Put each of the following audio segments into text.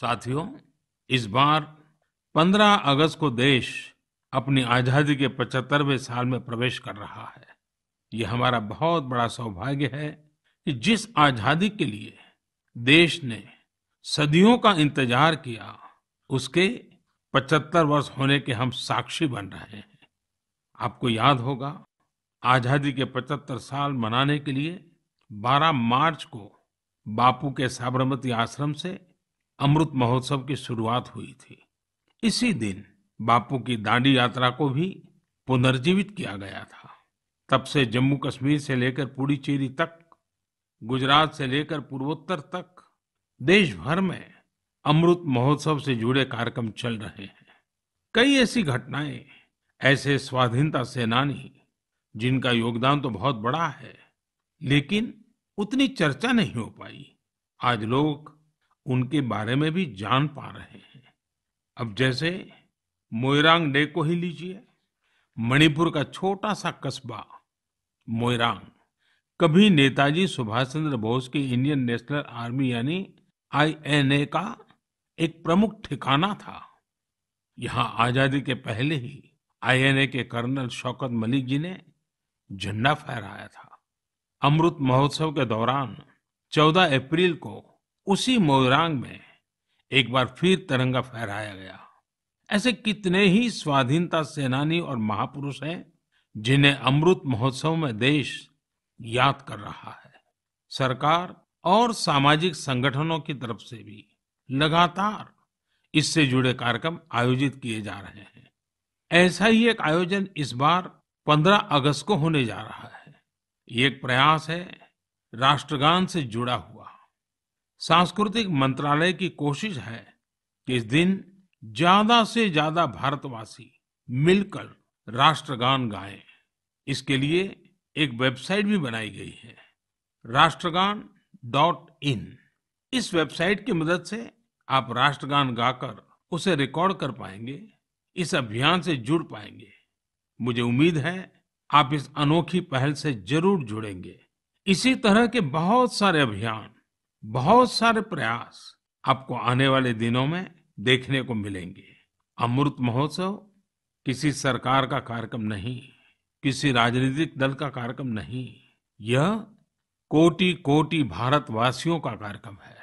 साथियों इस बार 15 अगस्त को देश अपनी आजादी के 75वें साल में प्रवेश कर रहा है ये हमारा बहुत बड़ा सौभाग्य है कि जिस आजादी के लिए देश ने सदियों का इंतजार किया उसके 75 वर्ष होने के हम साक्षी बन रहे हैं आपको याद होगा आजादी के 75 साल मनाने के लिए 12 मार्च को बापू के साबरमती आश्रम से अमृत महोत्सव की शुरुआत हुई थी इसी दिन बापू की दांडी यात्रा को भी पुनर्जीवित किया गया था तब से जम्मू कश्मीर से लेकर पुडुचेरी तक गुजरात से लेकर पूर्वोत्तर तक देश भर में अमृत महोत्सव से जुड़े कार्यक्रम चल रहे हैं कई ऐसी घटनाएं ऐसे स्वाधीनता सेनानी जिनका योगदान तो बहुत बड़ा है लेकिन उतनी चर्चा नहीं हो पाई आज लोग उनके बारे में भी जान पा रहे हैं अब जैसे मोइरांग डे को ही लीजिए मणिपुर का छोटा सा कस्बा मोइरांग कभी नेताजी सुभाष चंद्र बोस की इंडियन नेशनल आर्मी यानी आईएनए का एक प्रमुख ठिकाना था यहां आजादी के पहले ही आईएनए के कर्नल शौकत मलिक जी ने झंडा फहराया था अमृत महोत्सव के दौरान 14 अप्रैल को उसी मोइरांग में एक बार फिर तिरंगा फहराया गया ऐसे कितने ही स्वाधीनता सेनानी और महापुरुष हैं जिन्हें अमृत महोत्सव में देश याद कर रहा है सरकार और सामाजिक संगठनों की तरफ से भी लगातार इससे जुड़े कार्यक्रम आयोजित किए जा रहे हैं ऐसा ही एक आयोजन इस बार 15 अगस्त को होने जा रहा है ये एक प्रयास है राष्ट्रगान से जुड़ा हुआ सांस्कृतिक मंत्रालय की कोशिश है कि इस दिन ज्यादा से ज्यादा भारतवासी मिलकर राष्ट्रगान गाएं। इसके लिए एक वेबसाइट भी बनाई गई है राष्ट्रगान डॉट इन इस वेबसाइट की मदद से आप राष्ट्रगान गाकर उसे रिकॉर्ड कर पाएंगे इस अभियान से जुड़ पाएंगे मुझे उम्मीद है आप इस अनोखी पहल से जरूर जुड़ेंगे इसी तरह के बहुत सारे अभियान बहुत सारे प्रयास आपको आने वाले दिनों में देखने को मिलेंगे अमृत महोत्सव किसी सरकार का कार्यक्रम नहीं किसी राजनीतिक दल का कार्यक्रम नहीं यह कोटि कोटि भारतवासियों का कार्यक्रम है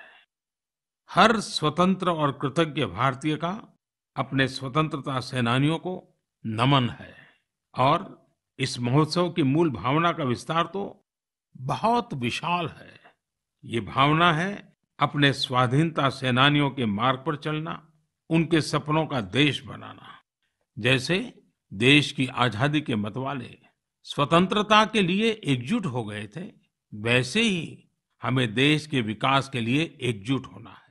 हर स्वतंत्र और कृतज्ञ भारतीय का अपने स्वतंत्रता सेनानियों को नमन है और इस महोत्सव की मूल भावना का विस्तार तो बहुत विशाल है ये भावना है अपने स्वाधीनता सेनानियों के मार्ग पर चलना उनके सपनों का देश बनाना जैसे देश की आजादी के मतवाले स्वतंत्रता के लिए एकजुट हो गए थे वैसे ही हमें देश के विकास के लिए एकजुट होना है